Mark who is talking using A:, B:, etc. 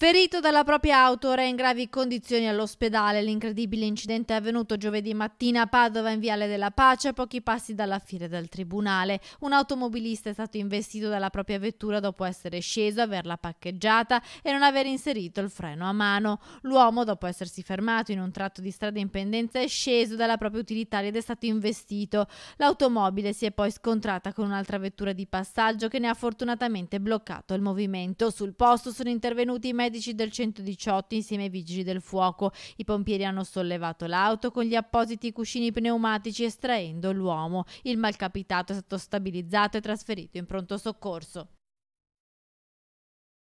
A: Ferito dalla propria auto, ora in gravi condizioni all'ospedale. L'incredibile incidente è avvenuto giovedì mattina a Padova in Viale della Pace, a pochi passi dalla fine del tribunale. Un automobilista è stato investito dalla propria vettura dopo essere sceso, averla paccheggiata e non aver inserito il freno a mano. L'uomo, dopo essersi fermato in un tratto di strada in pendenza, è sceso dalla propria utilitaria ed è stato investito. L'automobile si è poi scontrata con un'altra vettura di passaggio che ne ha fortunatamente bloccato il movimento. Sul posto sono intervenuti i medici medici del 118 insieme ai vigili del fuoco. I pompieri hanno sollevato l'auto con gli appositi cuscini pneumatici estraendo l'uomo. Il malcapitato è stato stabilizzato e trasferito in pronto soccorso.